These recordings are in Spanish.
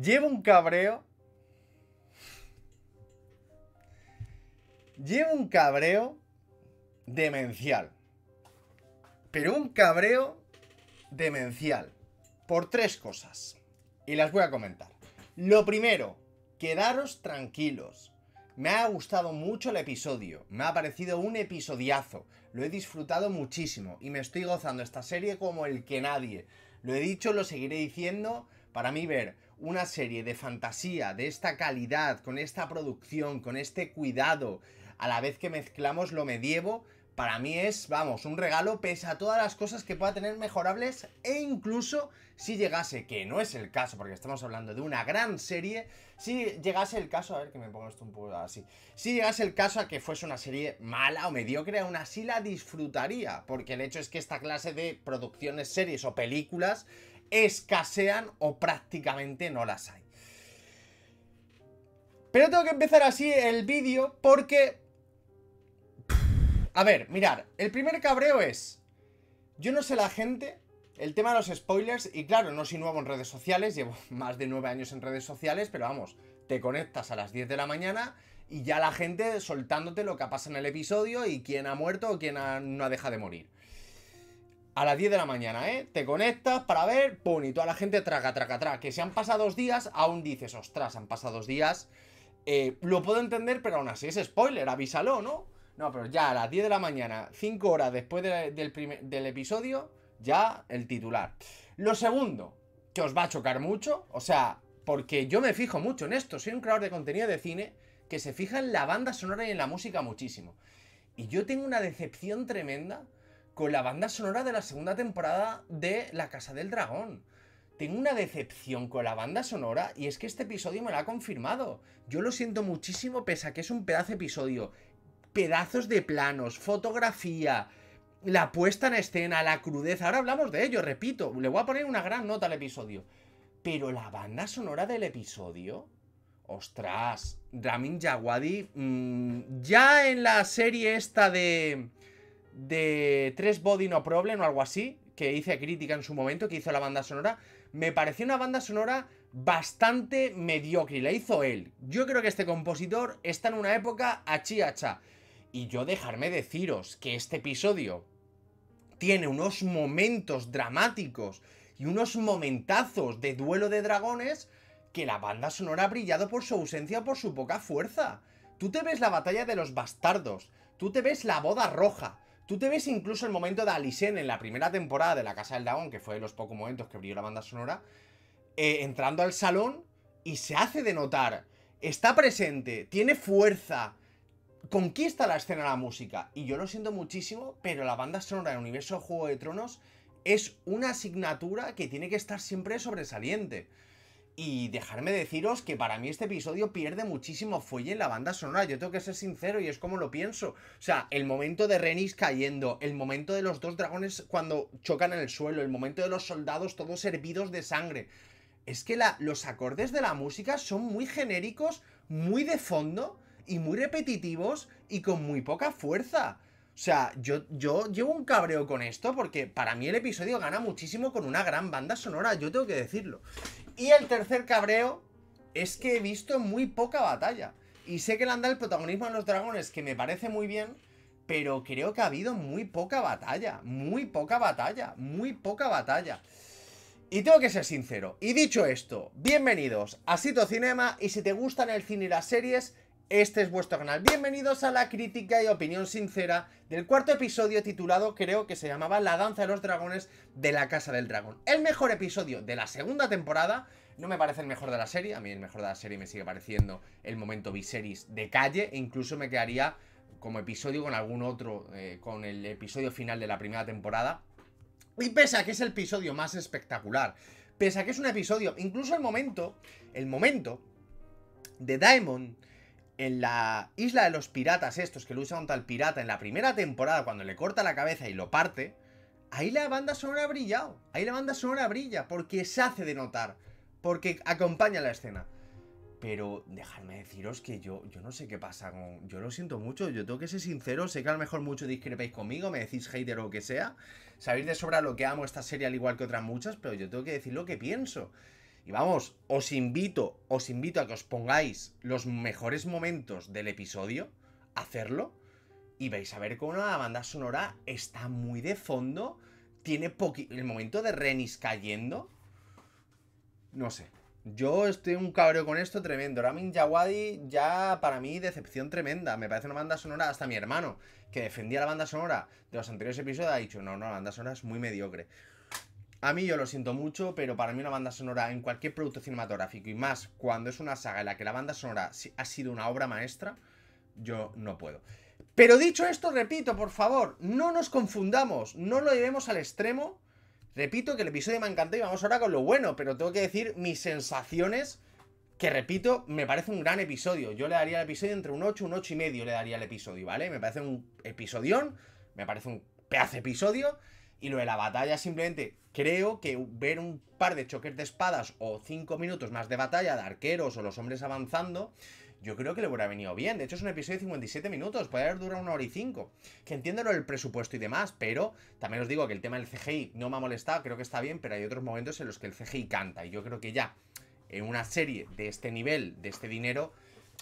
Llevo un cabreo. Llevo un cabreo demencial. Pero un cabreo demencial. Por tres cosas. Y las voy a comentar. Lo primero, quedaros tranquilos. Me ha gustado mucho el episodio, me ha parecido un episodiazo, lo he disfrutado muchísimo y me estoy gozando esta serie como el que nadie. Lo he dicho, lo seguiré diciendo, para mí ver una serie de fantasía de esta calidad, con esta producción, con este cuidado, a la vez que mezclamos lo medievo, para mí es, vamos, un regalo pese a todas las cosas que pueda tener mejorables e incluso si llegase, que no es el caso porque estamos hablando de una gran serie, si llegase el caso, a ver que me pongo esto un poco así, si llegase el caso a que fuese una serie mala o mediocre, aún así la disfrutaría, porque el hecho es que esta clase de producciones, series o películas escasean o prácticamente no las hay. Pero tengo que empezar así el vídeo porque... A ver, mirar, el primer cabreo es... Yo no sé la gente, el tema de los spoilers, y claro, no soy nuevo en redes sociales, llevo más de nueve años en redes sociales, pero vamos, te conectas a las 10 de la mañana y ya la gente soltándote lo que pasa en el episodio y quién ha muerto o quién no ha dejado de morir a las 10 de la mañana, ¿eh? Te conectas para ver, pum, y toda la gente traca, traca, traca. Que se han pasado dos días, aún dices, ostras, han pasado dos días. Eh, lo puedo entender, pero aún así es spoiler, avísalo, ¿no? No, pero ya a las 10 de la mañana, 5 horas después del, del episodio, ya el titular. Lo segundo, que os va a chocar mucho, o sea, porque yo me fijo mucho en esto, soy un creador de contenido de cine que se fija en la banda sonora y en la música muchísimo. Y yo tengo una decepción tremenda con la banda sonora de la segunda temporada de La Casa del Dragón. Tengo una decepción con la banda sonora y es que este episodio me lo ha confirmado. Yo lo siento muchísimo, pesa que es un pedazo de episodio. Pedazos de planos, fotografía, la puesta en escena, la crudeza. Ahora hablamos de ello, repito. Le voy a poner una gran nota al episodio. Pero la banda sonora del episodio. Ostras, Ramin Jaguadi, mm, ya en la serie esta de de Tres Body No Problem o algo así, que hice crítica en su momento, que hizo la banda sonora, me pareció una banda sonora bastante mediocre, la hizo él. Yo creo que este compositor está en una época achiacha. Y yo dejarme deciros que este episodio tiene unos momentos dramáticos y unos momentazos de duelo de dragones que la banda sonora ha brillado por su ausencia o por su poca fuerza. Tú te ves la batalla de los bastardos, tú te ves la boda roja, Tú te ves incluso el momento de Alisen en la primera temporada de La Casa del Dragón, que fue de los pocos momentos que abrió la banda sonora, eh, entrando al salón y se hace de notar. Está presente, tiene fuerza, conquista la escena la música. Y yo lo siento muchísimo, pero la banda sonora del universo de Juego de Tronos es una asignatura que tiene que estar siempre sobresaliente. Y dejarme deciros que para mí este episodio pierde muchísimo fuelle en la banda sonora. Yo tengo que ser sincero y es como lo pienso. O sea, el momento de Renis cayendo, el momento de los dos dragones cuando chocan en el suelo, el momento de los soldados todos hervidos de sangre. Es que la, los acordes de la música son muy genéricos, muy de fondo y muy repetitivos y con muy poca fuerza. O sea, yo, yo llevo un cabreo con esto porque para mí el episodio gana muchísimo con una gran banda sonora, yo tengo que decirlo. Y el tercer cabreo es que he visto muy poca batalla. Y sé que le han dado el protagonismo a los dragones, que me parece muy bien, pero creo que ha habido muy poca batalla, muy poca batalla, muy poca batalla. Y tengo que ser sincero. Y dicho esto, bienvenidos a Sito Cinema y si te gustan el cine y las series, este es vuestro canal. Bienvenidos a la crítica y opinión sincera del cuarto episodio titulado, creo que se llamaba La danza de los dragones de la Casa del Dragón. El mejor episodio de la segunda temporada. No me parece el mejor de la serie. A mí el mejor de la serie me sigue pareciendo el momento Viserys de calle. E incluso me quedaría como episodio con algún otro, eh, con el episodio final de la primera temporada. Y pese a que es el episodio más espectacular, pese a que es un episodio, incluso el momento, el momento de Daemon en la isla de los piratas estos que lo contra un tal pirata en la primera temporada cuando le corta la cabeza y lo parte, ahí la banda sonora ha brillado, ahí la banda sonora brilla porque se hace de notar, porque acompaña la escena. Pero dejadme deciros que yo, yo no sé qué pasa Yo lo siento mucho, yo tengo que ser sincero, sé que a lo mejor mucho discrepáis conmigo, me decís hater o lo que sea, sabéis de sobra lo que amo esta serie al igual que otras muchas, pero yo tengo que decir lo que pienso. Y vamos, os invito, os invito a que os pongáis los mejores momentos del episodio, hacerlo, y vais a ver cómo la banda sonora está muy de fondo, tiene el momento de Renis cayendo. No sé. Yo estoy un cabreo con esto tremendo. Ramin Jawadi ya para mí decepción tremenda. Me parece una banda sonora hasta mi hermano, que defendía la banda sonora de los anteriores episodios, ha dicho, no, no, la banda sonora es muy mediocre. A mí yo lo siento mucho, pero para mí una banda sonora en cualquier producto cinematográfico y más cuando es una saga en la que la banda sonora ha sido una obra maestra, yo no puedo. Pero dicho esto, repito, por favor, no nos confundamos, no lo llevemos al extremo. Repito que el episodio me encantó y vamos ahora con lo bueno, pero tengo que decir mis sensaciones, que repito, me parece un gran episodio. Yo le daría el episodio entre un 8 un 8 y medio le daría el episodio, ¿vale? Me parece un episodión, me parece un pedazo episodio. Y lo de la batalla simplemente creo que ver un par de choques de espadas o cinco minutos más de batalla de arqueros o los hombres avanzando, yo creo que le hubiera venido bien. De hecho es un episodio de 57 minutos, puede haber durado una hora y cinco. Que entiendo lo del presupuesto y demás, pero también os digo que el tema del CGI no me ha molestado, creo que está bien, pero hay otros momentos en los que el CGI canta. Y yo creo que ya en una serie de este nivel, de este dinero,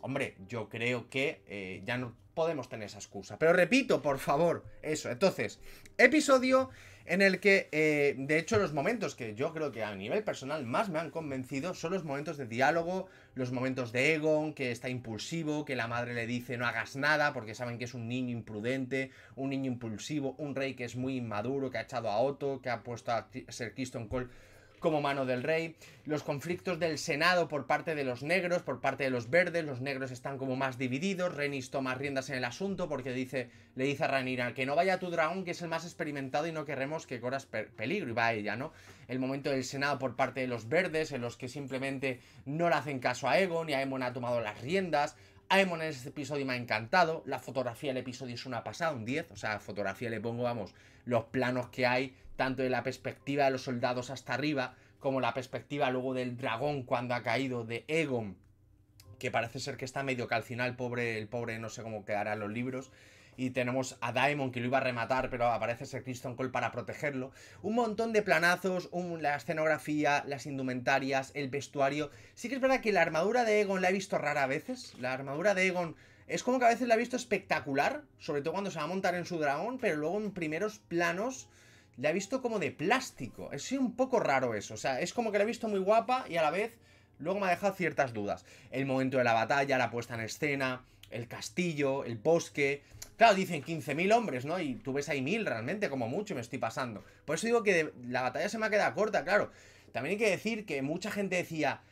Hombre, yo creo que eh, ya no podemos tener esa excusa. Pero repito, por favor, eso. Entonces, episodio en el que, eh, de hecho, los momentos que yo creo que a nivel personal más me han convencido son los momentos de diálogo, los momentos de Egon, que está impulsivo, que la madre le dice no hagas nada porque saben que es un niño imprudente, un niño impulsivo, un rey que es muy inmaduro, que ha echado a Otto, que ha puesto a ser Keystone Cole como mano del rey, los conflictos del Senado por parte de los negros, por parte de los verdes, los negros están como más divididos, Renis toma riendas en el asunto porque dice, le dice a Ranira que no vaya tu dragón que es el más experimentado y no queremos que corras peligro y va ella, ¿no? El momento del Senado por parte de los verdes en los que simplemente no le hacen caso a Egon y Aemon ha tomado las riendas, Aemon en ese episodio me ha encantado. La fotografía del episodio es una pasada, un 10. O sea, fotografía le pongo, vamos, los planos que hay, tanto de la perspectiva de los soldados hasta arriba, como la perspectiva luego del dragón cuando ha caído de Egon, que parece ser que está medio calcinado el pobre, el pobre no sé cómo quedarán los libros. Y tenemos a Daemon que lo iba a rematar, pero aparece ser Kristen Cole para protegerlo. Un montón de planazos, la escenografía, las indumentarias, el vestuario. Sí que es verdad que la armadura de Egon la he visto rara a veces. La armadura de Egon es como que a veces la he visto espectacular, sobre todo cuando se va a montar en su dragón, pero luego en primeros planos la he visto como de plástico. Es un poco raro eso. O sea, es como que la he visto muy guapa y a la vez luego me ha dejado ciertas dudas. El momento de la batalla, la puesta en escena, el castillo, el bosque. Claro, dicen 15.000 hombres, ¿no? Y tú ves ahí 1.000 realmente, como mucho, y me estoy pasando. Por eso digo que la batalla se me ha quedado corta, claro. También hay que decir que mucha gente decía,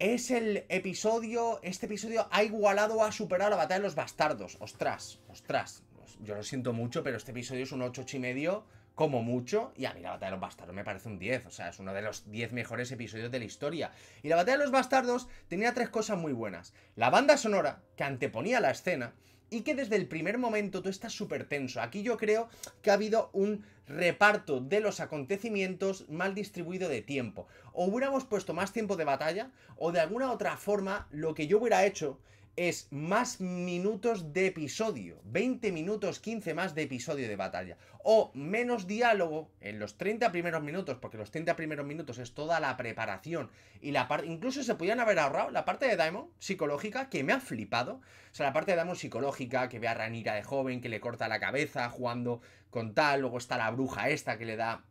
es el episodio, este episodio ha igualado o ha superado la batalla de los bastardos. Ostras, ostras. Yo lo siento mucho, pero este episodio es un 8, 8 y medio como mucho. Y a mí la Batalla de los Bastardos me parece un 10. O sea, es uno de los 10 mejores episodios de la historia. Y la Batalla de los Bastardos tenía tres cosas muy buenas. La banda sonora, que anteponía la escena, y que desde el primer momento tú estás súper tenso. Aquí yo creo que ha habido un reparto de los acontecimientos mal distribuido de tiempo. O hubiéramos puesto más tiempo de batalla, o de alguna otra forma lo que yo hubiera hecho es más minutos de episodio, 20 minutos, 15 más de episodio de batalla, o menos diálogo en los 30 primeros minutos, porque los 30 primeros minutos es toda la preparación y la parte, incluso se podían haber ahorrado la parte de Daemon psicológica, que me ha flipado, o sea, la parte de Daemon psicológica, que ve a Ranira de joven, que le corta la cabeza jugando con tal, luego está la bruja esta que le da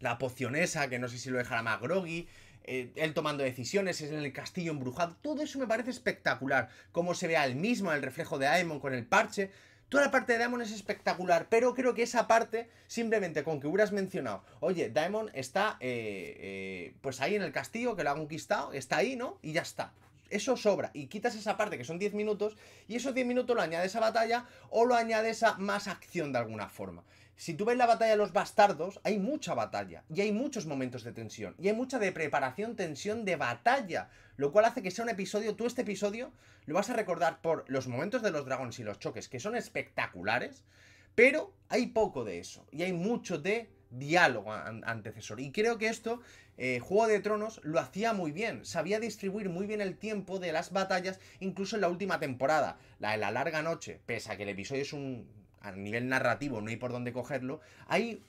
la pocionesa esa, que no sé si lo dejará más groggy, eh, él tomando decisiones, es en el castillo embrujado, todo eso me parece espectacular. como se ve él mismo, el reflejo de Daemon con el parche. Toda la parte de Daemon es espectacular, pero creo que esa parte, simplemente con que hubieras mencionado, oye, Daemon está eh, eh, pues ahí en el castillo que lo ha conquistado, está ahí, ¿no? Y ya está. Eso sobra. Y quitas esa parte que son 10 minutos y esos 10 minutos lo añades a batalla o lo añades a más acción de alguna forma. Si tú ves la batalla de los bastardos, hay mucha batalla y hay muchos momentos de tensión y hay mucha de preparación, tensión de batalla, lo cual hace que sea un episodio, tú este episodio lo vas a recordar por los momentos de los dragones y los choques, que son espectaculares, pero hay poco de eso y hay mucho de diálogo antecesor. Y creo que esto, eh, Juego de Tronos, lo hacía muy bien. Sabía distribuir muy bien el tiempo de las batallas, incluso en la última temporada, la de la larga noche, pese a que el episodio es un a nivel narrativo no hay por dónde cogerlo, hay...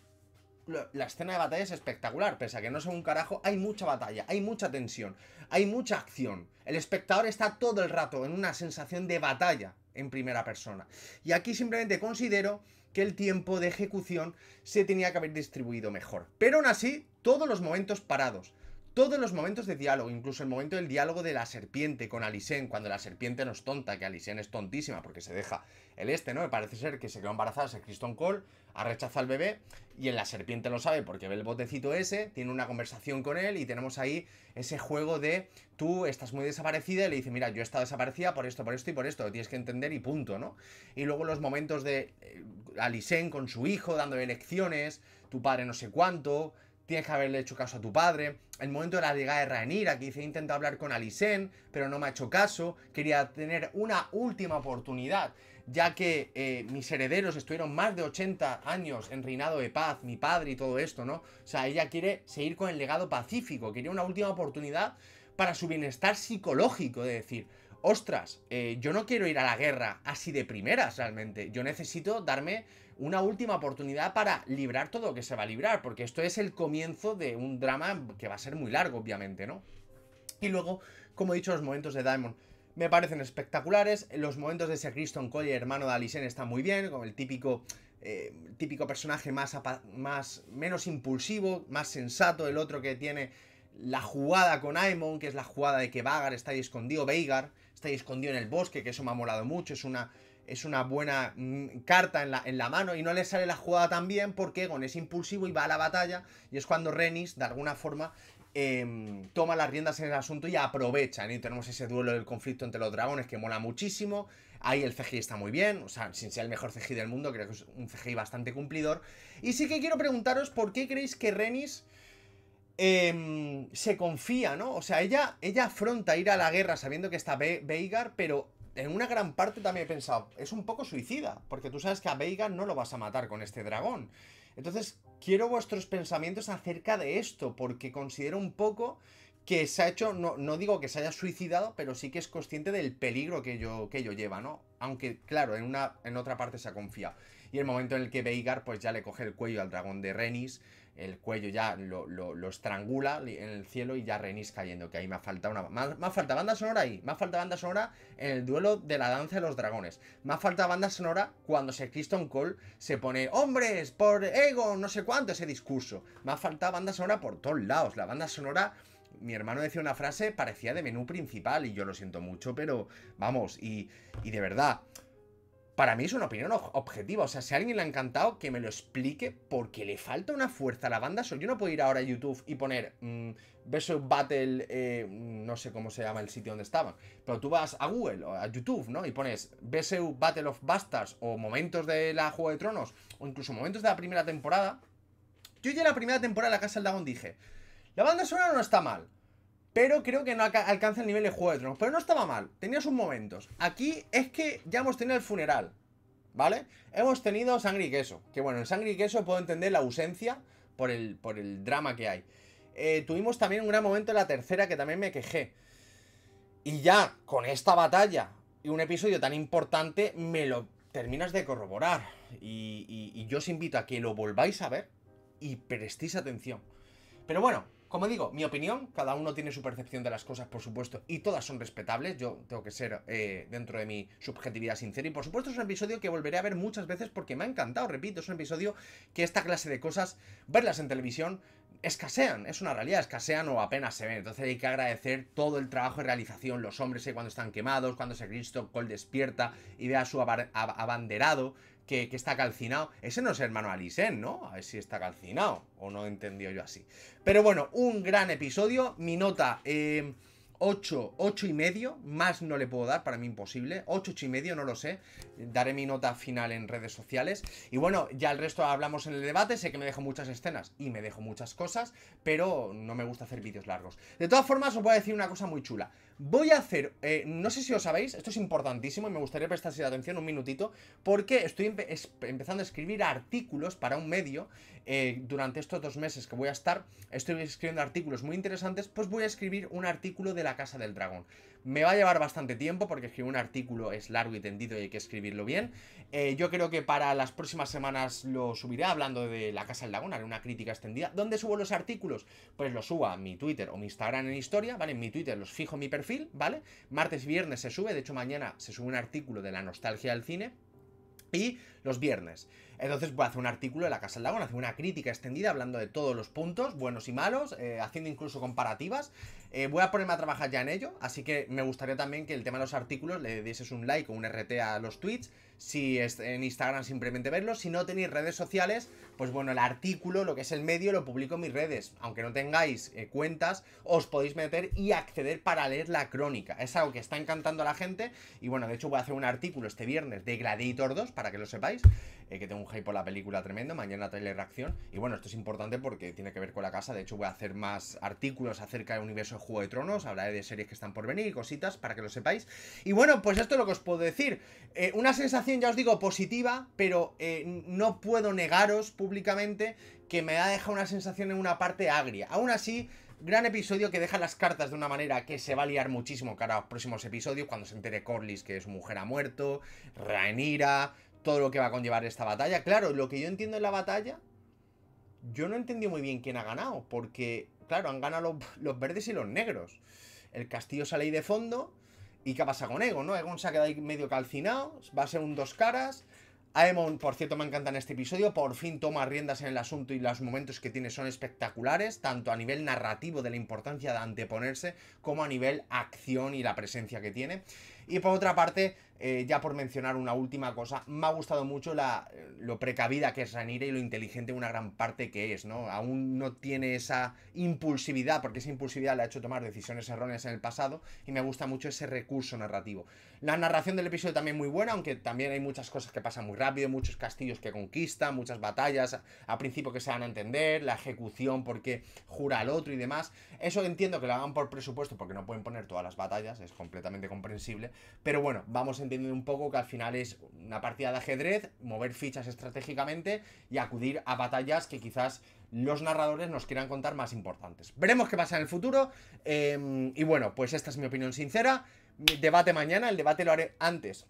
La escena de batalla es espectacular, pese a que no sea un carajo, hay mucha batalla, hay mucha tensión, hay mucha acción. El espectador está todo el rato en una sensación de batalla en primera persona. Y aquí simplemente considero que el tiempo de ejecución se tenía que haber distribuido mejor. Pero aún así, todos los momentos parados, todos los momentos de diálogo, incluso el momento del diálogo de la serpiente con Alisen, cuando la serpiente nos es tonta, que Alisen es tontísima porque se deja el este, ¿no? Me parece ser que se quedó embarazada, se Kristen Cole, ha rechazado al bebé y en la serpiente lo sabe porque ve el botecito ese, tiene una conversación con él y tenemos ahí ese juego de tú estás muy desaparecida y le dice, mira, yo he estado desaparecida por esto, por esto y por esto, lo tienes que entender y punto, ¿no? Y luego los momentos de eh, con su hijo dándole lecciones, tu padre no sé cuánto, tienes que haberle hecho caso a tu padre. El momento de la llegada de Rhaenyra, que dice, intenta hablar con Alisen, pero no me ha hecho caso. Quería tener una última oportunidad, ya que eh, mis herederos estuvieron más de 80 años en reinado de paz, mi padre y todo esto, ¿no? O sea, ella quiere seguir con el legado pacífico, quería una última oportunidad para su bienestar psicológico, de decir, ostras, eh, yo no quiero ir a la guerra así de primeras realmente, yo necesito darme una última oportunidad para librar todo lo que se va a librar, porque esto es el comienzo de un drama que va a ser muy largo, obviamente, ¿no? Y luego, como he dicho, los momentos de Diamond me parecen espectaculares. Los momentos de ese Kristen Cole, hermano de Alisen, están muy bien, con el típico, eh, típico personaje más, más, menos impulsivo, más sensato, el otro que tiene la jugada con Aemon, que es la jugada de que Vagar está ahí escondido, Veigar está ahí escondido en el bosque, que eso me ha molado mucho, es una es una buena mm, carta en la, en la, mano y no le sale la jugada tan bien porque Egon es impulsivo y va a la batalla y es cuando Renis, de alguna forma, em, toma las riendas en el asunto y aprovecha. Y tenemos ese duelo del conflicto entre los dragones que mola muchísimo. Ahí el CGI está muy bien, o sea, sin ser el mejor CGI del mundo, creo que es un CGI bastante cumplidor. Y sí que quiero preguntaros por qué creéis que Renis em, se confía, ¿no? O sea, ella, ella afronta ir a la guerra sabiendo que está Veigar, pero en una gran parte también he pensado, es un poco suicida, porque tú sabes que a Veiga no lo vas a matar con este dragón. Entonces, quiero vuestros pensamientos acerca de esto, porque considero un poco que se ha hecho, no, digo que se haya suicidado, pero sí que es consciente del peligro que ello, que lleva, ¿no? Aunque, claro, en, una, en otra parte se ha confiado. Y el momento en el que Veigar pues ya le coge el cuello al dragón de Renis, el cuello ya lo, estrangula en el cielo y ya Renis cayendo, que ahí me falta una... Más, falta banda sonora ahí, más falta banda sonora en el duelo de la danza de los dragones, más falta banda sonora cuando se un Cole se pone hombres por ego, no sé cuánto, ese discurso, más falta banda sonora por todos lados, la banda sonora... Mi hermano decía una frase, parecía de menú principal, y yo lo siento mucho, pero vamos, y, y de verdad, para mí es una opinión objetiva. O sea, si a alguien le ha encantado, que me lo explique porque le falta una fuerza a la banda. Yo no puedo ir ahora a YouTube y poner BSU mm, Battle, eh, no sé cómo se llama el sitio donde estaban. Pero tú vas a Google o a YouTube, ¿no? Y pones BSU Battle of Bastards o momentos de la Juego de Tronos o incluso momentos de la primera temporada. Yo ya en la primera temporada de la Casa del Dragón dije, la banda sonora no está mal. Pero creo que no alcanza el nivel de Juego de Pero no estaba mal, tenía sus momentos. Aquí es que ya hemos tenido el funeral, ¿vale? Hemos tenido sangre y queso. Que bueno, en sangre y queso puedo entender la ausencia por el, drama que hay. Eh, tuvimos también un gran momento en la tercera que también me quejé. Y ya, con esta batalla y un episodio tan importante, me lo terminas de corroborar. Y, y yo os invito a que lo volváis a ver y prestéis atención. Pero bueno, como digo, mi opinión, cada uno tiene su percepción de las cosas, por supuesto, y todas son respetables. Yo tengo que ser eh, dentro de mi subjetividad sincera. Y por supuesto, es un episodio que volveré a ver muchas veces porque me ha encantado. Repito, es un episodio que esta clase de cosas, verlas en televisión, escasean, es una realidad, escasean o apenas se ven. Entonces hay que agradecer todo el trabajo y realización. Los hombres eh, cuando están quemados, cuando se Cristo Cole despierta y ve a su abanderado que, está calcinado. Ese no es hermano Alisen, ¿no? A ver si está calcinado o no entendió yo así. Pero bueno, un gran episodio. Mi nota, eh, 8, 8 y medio. Más no le puedo dar, para mí imposible. 8, 8 y medio, no lo sé. Daré mi nota final en redes sociales. Y bueno, ya el resto hablamos en el debate. Sé que me dejo muchas escenas y me dejo muchas cosas, pero no me gusta hacer vídeos largos. De todas formas, os voy a decir una cosa muy chula. Voy a hacer, eh, no sé si lo sabéis, esto es importantísimo y me gustaría su atención un minutito, porque estoy empezando a escribir artículos para un medio eh, durante estos dos meses que voy a estar. Estoy escribiendo artículos muy interesantes, pues voy a escribir un artículo de la Casa del Dragón. Me va a llevar bastante tiempo porque escribir un artículo es largo y tendido y hay que escribirlo bien. Eh, yo creo que para las próximas semanas lo subiré hablando de La Casa del Laguna, haré una crítica extendida. ¿Dónde subo los artículos? Pues los subo a mi Twitter o mi Instagram en historia, ¿vale? En mi Twitter los fijo en mi perfil, ¿vale? Martes y viernes se sube, de hecho mañana se sube un artículo de la nostalgia del cine y los viernes. Entonces voy pues, a hacer un artículo de la Casa del Lago, hacer una crítica extendida hablando de todos los puntos, buenos y malos, eh, haciendo incluso comparativas. Eh, voy a ponerme a trabajar ya en ello, así que me gustaría también que el tema de los artículos le dieses un like o un RT a los tweets. Si es en Instagram simplemente verlos. Si no tenéis redes sociales, pues bueno, el artículo, lo que es el medio, lo publico en mis redes. Aunque no tengáis eh, cuentas, os podéis meter y acceder para leer la crónica. Es algo que está encantando a la gente. Y bueno, de hecho voy a hacer un artículo este viernes de Gladiator 2, para que lo sepáis, que tengo un Ahí por la película tremendo. Mañana trailer reacción. Y bueno, esto es importante porque tiene que ver con la casa. De hecho, voy a hacer más artículos acerca del universo de Juego de Tronos. Hablaré de series que están por venir y cositas para que lo sepáis. Y bueno, pues esto es lo que os puedo decir. Eh, una sensación, ya os digo, positiva, pero eh, no puedo negaros públicamente que me ha dejado una sensación en una parte agria. Aún así, gran episodio que deja las cartas de una manera que se va a liar muchísimo cara a los próximos episodios, cuando se entere Corlys que su mujer ha muerto, Rhaenyra, todo lo que va a conllevar esta batalla. Claro, lo que yo entiendo en la batalla, yo no entendí muy bien quién ha ganado, porque, claro, han ganado los, verdes y los negros. El castillo sale ahí de fondo, ¿y qué pasa con Egon, no? Egon se ha quedado ahí medio calcinado, va a ser un dos caras. Aemon, por cierto, me encanta en este episodio, por fin toma riendas en el asunto y los momentos que tiene son espectaculares, tanto a nivel narrativo de la importancia de anteponerse, como a nivel acción y la presencia que tiene. Y por otra parte, eh, ya por mencionar una última cosa, me ha gustado mucho la, lo precavida que es Ranira y lo inteligente una gran parte que es, ¿no? Aún no tiene esa impulsividad, porque esa impulsividad le ha hecho tomar decisiones erróneas en el pasado, y me gusta mucho ese recurso narrativo. La narración del episodio también muy buena, aunque también hay muchas cosas que pasan muy rápido, muchos castillos que conquista, muchas batallas a, principio que se van a entender, la ejecución porque jura al otro y demás. Eso entiendo que lo hagan por presupuesto, porque no pueden poner todas las batallas, es completamente comprensible, pero bueno, vamos entendiendo un poco que al final es una partida de ajedrez, mover fichas estratégicamente y acudir a batallas que quizás los narradores nos quieran contar más importantes. Veremos qué pasa en el futuro. Em, y bueno, pues esta es mi opinión sincera. debate mañana, el debate lo haré antes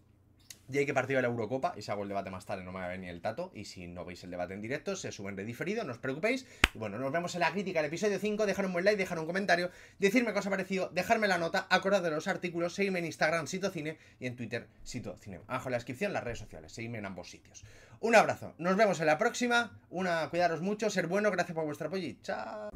y hay que partir de la Eurocopa, y si hago el debate más tarde no me va a venir el tato, y si no veis el debate en directo, se suben de diferido, no os preocupéis. Y bueno, nos vemos en la crítica del episodio 5, dejar un buen like, dejar un comentario, decirme ha parecido, dejarme la nota, acordad de los artículos, seguidme en Instagram, SitoCine, y en Twitter, SitoCine. Abajo en la descripción, las redes sociales, seguidme en ambos sitios. Un abrazo, nos vemos en la próxima, una, cuidaros mucho, ser bueno, gracias por vuestro apoyo y chao.